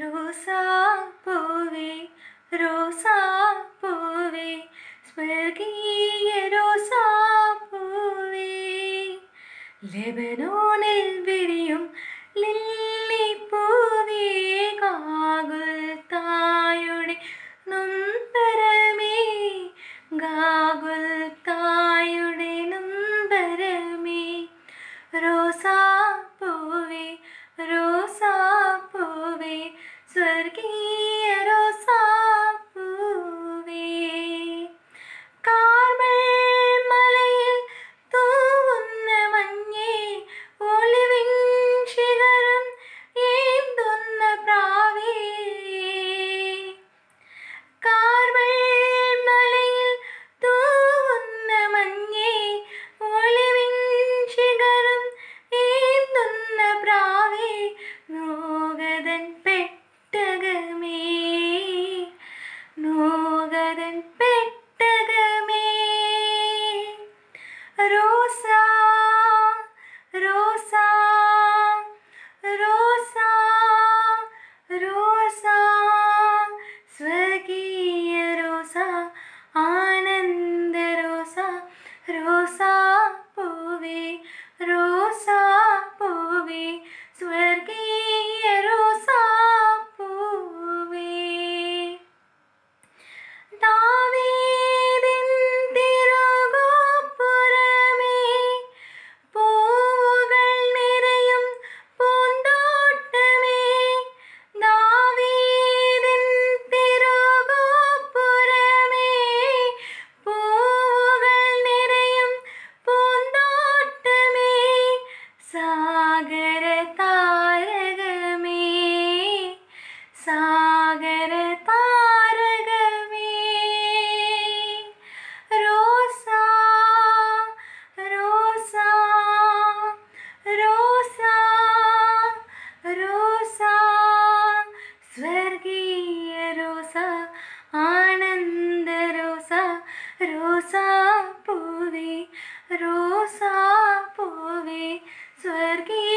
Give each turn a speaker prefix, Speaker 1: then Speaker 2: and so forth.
Speaker 1: റോസാപ്പൂവേ റോസാപ്പൂവേ സ്വർഗീയ റോസാപ്പൂവേ ലെബനോണിൽ വിരിയും ലില്ല ரோசா பூவே ரோசா பூவே ஸ்வர்கீ